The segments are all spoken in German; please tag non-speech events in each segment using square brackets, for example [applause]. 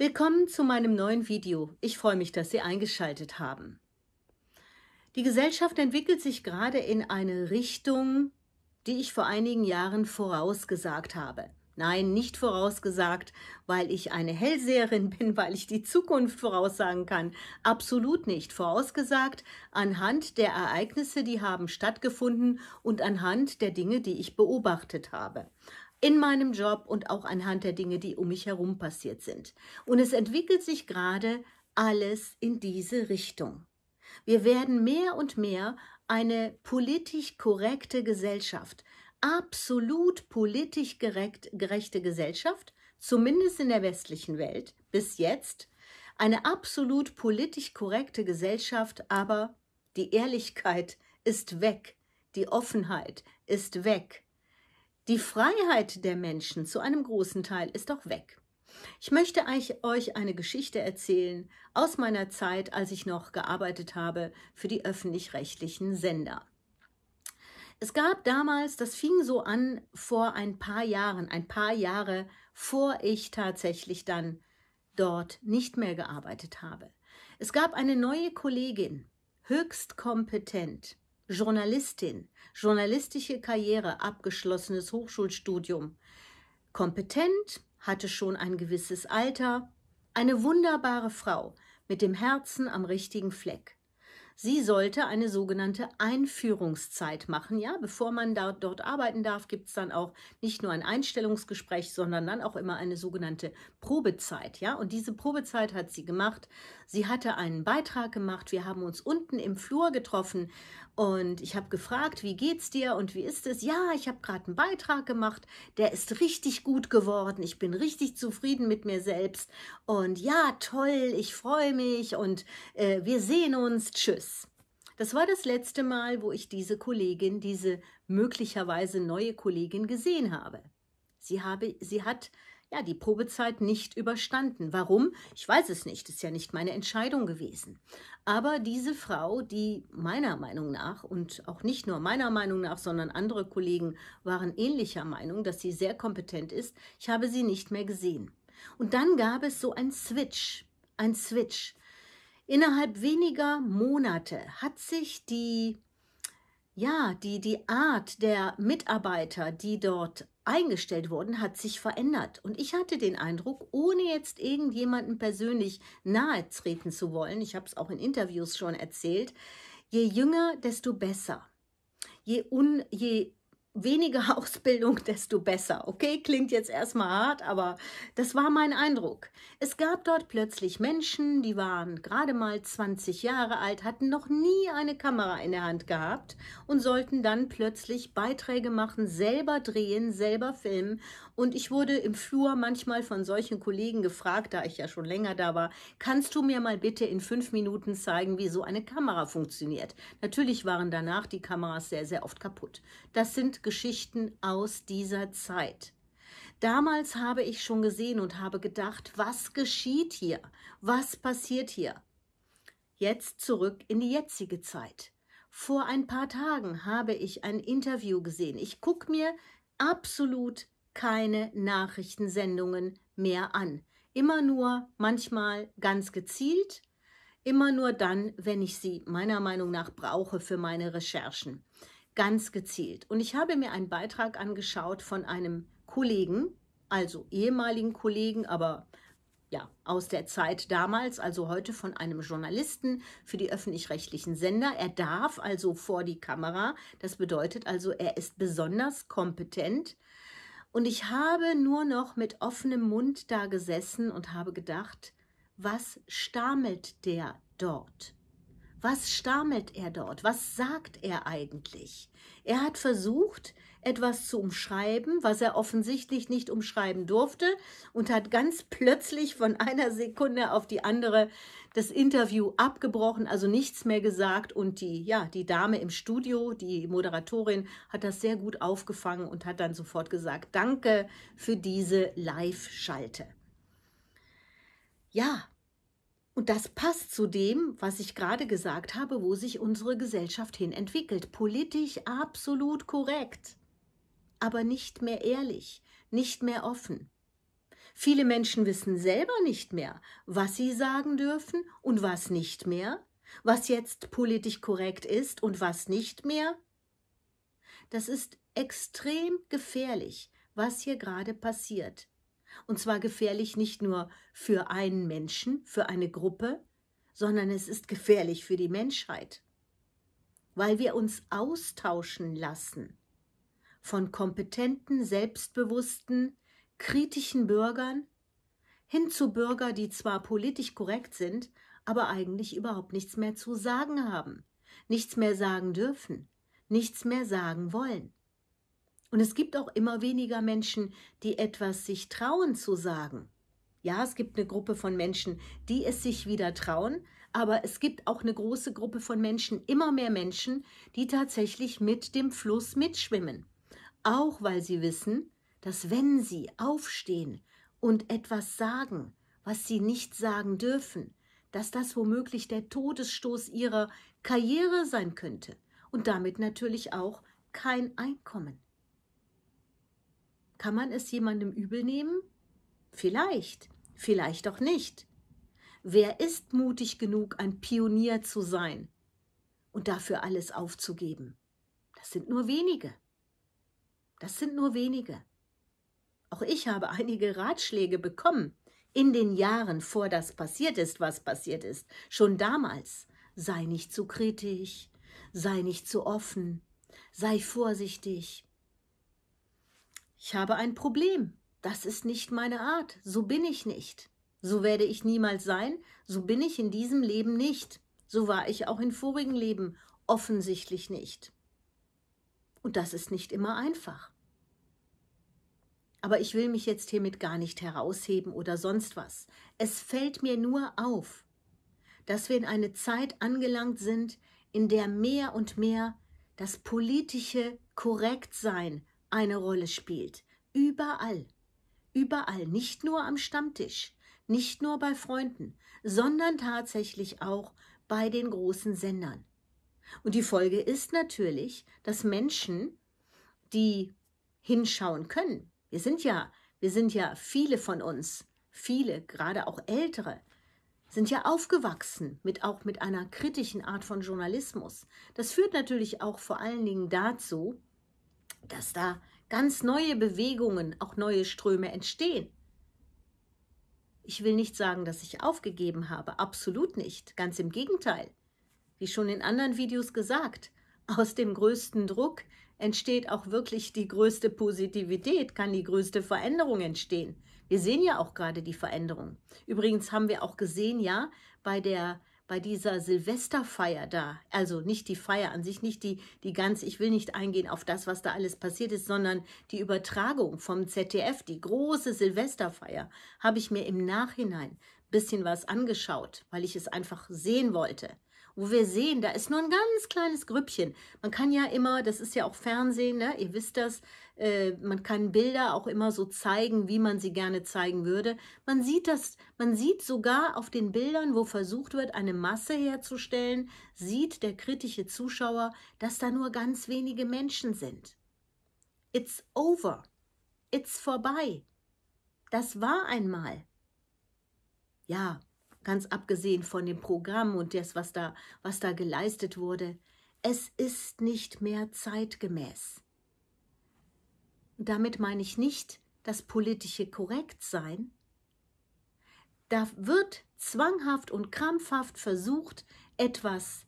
Willkommen zu meinem neuen Video. Ich freue mich, dass Sie eingeschaltet haben. Die Gesellschaft entwickelt sich gerade in eine Richtung, die ich vor einigen Jahren vorausgesagt habe. Nein, nicht vorausgesagt, weil ich eine Hellseherin [laughs] bin, weil ich die Zukunft voraussagen kann. Absolut nicht. Vorausgesagt anhand der Ereignisse, die haben stattgefunden und anhand der Dinge, die ich beobachtet habe in meinem Job und auch anhand der Dinge, die um mich herum passiert sind. Und es entwickelt sich gerade alles in diese Richtung. Wir werden mehr und mehr eine politisch korrekte Gesellschaft, absolut politisch gerecht, gerechte Gesellschaft, zumindest in der westlichen Welt bis jetzt, eine absolut politisch korrekte Gesellschaft, aber die Ehrlichkeit ist weg, die Offenheit ist weg, die Freiheit der Menschen zu einem großen Teil ist doch weg. Ich möchte euch eine Geschichte erzählen aus meiner Zeit, als ich noch gearbeitet habe für die öffentlich-rechtlichen Sender. Es gab damals, das fing so an vor ein paar Jahren, ein paar Jahre, vor ich tatsächlich dann dort nicht mehr gearbeitet habe. Es gab eine neue Kollegin, höchst kompetent. Journalistin, journalistische Karriere, abgeschlossenes Hochschulstudium. Kompetent, hatte schon ein gewisses Alter, eine wunderbare Frau mit dem Herzen am richtigen Fleck. Sie sollte eine sogenannte Einführungszeit machen. Ja, bevor man da, dort arbeiten darf, gibt es dann auch nicht nur ein Einstellungsgespräch, sondern dann auch immer eine sogenannte Probezeit. Ja, und diese Probezeit hat sie gemacht. Sie hatte einen Beitrag gemacht. Wir haben uns unten im Flur getroffen und ich habe gefragt, wie geht's dir und wie ist es? Ja, ich habe gerade einen Beitrag gemacht. Der ist richtig gut geworden. Ich bin richtig zufrieden mit mir selbst. Und ja, toll, ich freue mich und äh, wir sehen uns. Tschüss. Das war das letzte Mal, wo ich diese Kollegin, diese möglicherweise neue Kollegin gesehen habe. Sie, habe, sie hat ja die Probezeit nicht überstanden. Warum? Ich weiß es nicht, ist ja nicht meine Entscheidung gewesen. Aber diese Frau, die meiner Meinung nach und auch nicht nur meiner Meinung nach, sondern andere Kollegen waren ähnlicher Meinung, dass sie sehr kompetent ist, ich habe sie nicht mehr gesehen. Und dann gab es so ein Switch, ein Switch. Innerhalb weniger Monate hat sich die, ja, die, die Art der Mitarbeiter, die dort eingestellt wurden, hat sich verändert. Und ich hatte den Eindruck, ohne jetzt irgendjemanden persönlich nahe treten zu wollen, ich habe es auch in Interviews schon erzählt, je jünger, desto besser. Je, un, je weniger [laughs] Ausbildung, desto besser. Okay, klingt jetzt erstmal hart, aber das war mein Eindruck. Es gab dort plötzlich Menschen, die waren gerade mal 20 Jahre alt, hatten noch nie eine Kamera in der Hand gehabt und sollten dann plötzlich Beiträge machen, selber drehen, selber filmen. Und ich wurde im Flur manchmal von solchen Kollegen gefragt, da ich ja schon länger da war, kannst du mir mal bitte in fünf Minuten zeigen, wie so eine Kamera funktioniert? Natürlich waren danach die Kameras sehr, sehr oft kaputt. Das sind Geschichten aus dieser Zeit. Damals habe ich schon gesehen und habe gedacht, was geschieht hier? Was passiert hier? Jetzt zurück in die jetzige Zeit. Vor ein paar Tagen habe ich ein Interview gesehen. Ich gucke mir absolut keine Nachrichtensendungen mehr an. Immer nur manchmal ganz gezielt, immer nur dann, wenn ich sie meiner Meinung nach brauche für meine Recherchen ganz gezielt. Und ich habe mir einen Beitrag angeschaut von einem Kollegen, also ehemaligen Kollegen, aber ja, aus der Zeit damals, also heute von einem Journalisten für die öffentlich-rechtlichen Sender. Er darf also vor die Kamera. Das bedeutet also, er ist besonders kompetent. Und ich habe nur noch mit offenem Mund da gesessen und habe gedacht, was stammelt der dort? Was stammelt er dort? Was sagt er eigentlich? Er hat versucht, etwas zu umschreiben, was er offensichtlich nicht umschreiben durfte und hat ganz plötzlich von einer Sekunde auf die andere das Interview abgebrochen, also nichts mehr gesagt und die ja, die Dame im Studio, die Moderatorin hat das sehr gut aufgefangen und hat dann sofort gesagt: "Danke für diese Live-Schalte." Ja, und das passt zu dem, was ich gerade gesagt habe, wo sich unsere Gesellschaft hin entwickelt. Politisch absolut korrekt, aber nicht mehr ehrlich, nicht mehr offen. Viele Menschen wissen selber nicht mehr, was sie sagen dürfen und was nicht mehr, was jetzt politisch korrekt ist und was nicht mehr. Das ist extrem gefährlich, was hier gerade passiert. Und zwar gefährlich nicht nur für einen Menschen, für eine Gruppe, sondern es ist gefährlich für die Menschheit, weil wir uns austauschen lassen von kompetenten, selbstbewussten, kritischen Bürgern hin zu Bürgern, die zwar politisch korrekt sind, aber eigentlich überhaupt nichts mehr zu sagen haben, nichts mehr sagen dürfen, nichts mehr sagen wollen. Und es gibt auch immer weniger Menschen, die etwas sich trauen zu sagen. Ja, es gibt eine Gruppe von Menschen, die es sich wieder trauen, aber es gibt auch eine große Gruppe von Menschen, immer mehr Menschen, die tatsächlich mit dem Fluss mitschwimmen. Auch weil sie wissen, dass wenn sie aufstehen und etwas sagen, was sie nicht sagen dürfen, dass das womöglich der Todesstoß ihrer Karriere sein könnte und damit natürlich auch kein Einkommen. Kann man es jemandem übel nehmen? Vielleicht, vielleicht auch nicht. Wer ist mutig genug, ein Pionier zu sein und dafür alles aufzugeben? Das sind nur wenige. Das sind nur wenige. Auch ich habe [laughs] einige Ratschläge bekommen in den Jahren, vor das passiert ist, was passiert ist. Schon damals. Sei nicht zu kritisch, sei nicht zu offen, sei vorsichtig, ich habe ein Problem. Das ist nicht meine Art. So bin ich nicht. So werde ich niemals sein. So bin ich in diesem Leben nicht. So war ich auch in vorigen Leben offensichtlich nicht. Und das ist nicht immer einfach. Aber ich will mich jetzt hiermit gar nicht herausheben oder sonst was. Es fällt mir nur auf, dass wir in eine Zeit angelangt sind, in der mehr und mehr das politische Korrektsein eine Rolle spielt. Überall. Überall. Nicht nur am Stammtisch, nicht nur bei Freunden, sondern tatsächlich auch bei den großen Sendern. Und die Folge ist natürlich, dass Menschen, die hinschauen können, wir sind ja, wir sind ja viele von uns, viele, gerade auch ältere, sind ja aufgewachsen mit auch mit einer kritischen Art von Journalismus. Das führt natürlich auch vor allen Dingen dazu, dass da ganz neue Bewegungen, auch neue Ströme entstehen. Ich will nicht sagen, dass ich aufgegeben habe, absolut nicht, ganz im Gegenteil. Wie schon in anderen Videos gesagt, aus dem größten Druck entsteht auch wirklich die größte Positivität, kann die größte Veränderung entstehen. Wir sehen ja auch gerade die Veränderung. Übrigens haben wir auch gesehen, ja, bei der bei dieser Silvesterfeier da, also nicht die Feier an sich, nicht die, die ganz, ich will nicht eingehen auf das, was da alles passiert ist, sondern die Übertragung vom ZDF, die große Silvesterfeier, habe ich mir im Nachhinein ein bisschen was angeschaut, weil ich es einfach sehen wollte wo wir sehen, da ist nur ein ganz kleines Grüppchen. Man kann ja immer, das ist ja auch Fernsehen, ne? ihr wisst das, äh, man kann Bilder auch immer so zeigen, wie man sie gerne zeigen würde. Man sieht das, man sieht sogar auf den Bildern, wo versucht wird, eine Masse herzustellen, sieht der kritische Zuschauer, dass da nur ganz wenige Menschen sind. It's over. It's vorbei. Das war einmal. Ja, ganz abgesehen von dem Programm und das, was da, was da geleistet wurde, es ist nicht mehr zeitgemäß. Damit meine ich nicht das politische Korrektsein. Da wird zwanghaft und krampfhaft versucht, etwas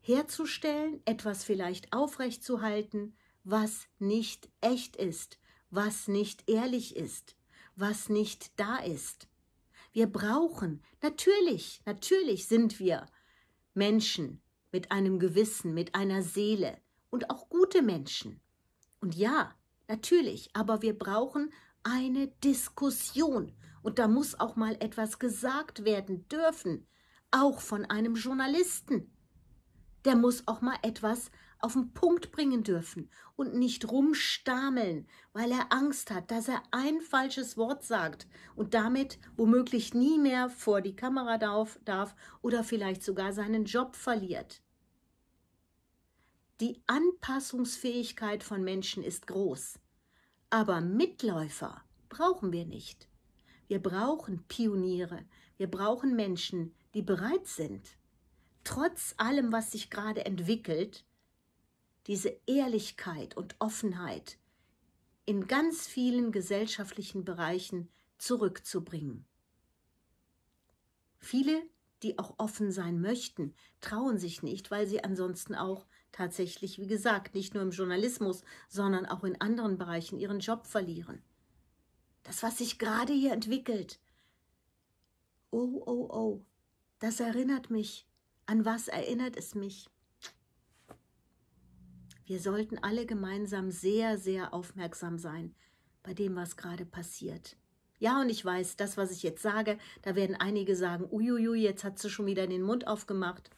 herzustellen, etwas vielleicht aufrechtzuhalten, was nicht echt ist, was nicht ehrlich ist, was nicht da ist. Wir brauchen, natürlich, natürlich sind wir Menschen mit einem Gewissen, mit einer Seele und auch gute Menschen. Und ja, natürlich, aber wir brauchen eine Diskussion. Und da muss auch mal etwas gesagt werden dürfen, auch von einem Journalisten. Der muss auch mal etwas auf den Punkt bringen dürfen und nicht rumstammeln, weil er Angst hat, dass er ein falsches Wort sagt und damit womöglich nie mehr vor die Kamera darf, darf oder vielleicht sogar seinen Job verliert. Die Anpassungsfähigkeit von Menschen ist groß, aber Mitläufer brauchen wir nicht. Wir brauchen Pioniere, wir brauchen Menschen, die bereit sind, trotz allem, was sich gerade entwickelt, diese Ehrlichkeit und Offenheit in ganz vielen gesellschaftlichen Bereichen zurückzubringen. Viele, die auch offen sein möchten, trauen sich nicht, weil sie ansonsten auch tatsächlich, wie gesagt, nicht nur im Journalismus, sondern auch in anderen Bereichen ihren Job verlieren. Das, was sich gerade hier entwickelt. Oh, oh, oh, das erinnert mich. An was erinnert es mich? Wir sollten alle gemeinsam sehr, sehr aufmerksam sein bei dem, was gerade passiert. Ja, und ich weiß, das, was ich jetzt sage, da werden einige sagen, uiuiui, jetzt hat sie schon wieder den Mund aufgemacht.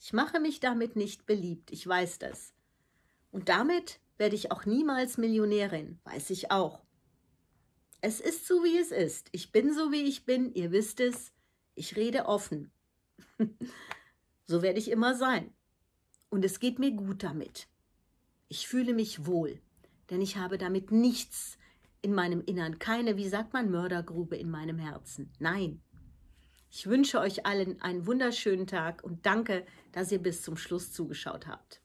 Ich mache mich damit nicht beliebt, ich weiß das. Und damit werde ich auch niemals Millionärin, weiß ich auch. Es ist so, wie es ist. Ich bin so, wie ich bin, ihr wisst es. Ich rede offen. [laughs] so werde ich immer sein. Und es geht mir gut damit. Ich fühle mich wohl, denn ich habe damit nichts in meinem Innern, keine, wie sagt man, Mördergrube in meinem Herzen. Nein. Ich wünsche euch allen einen wunderschönen Tag und danke, dass ihr bis zum Schluss zugeschaut habt.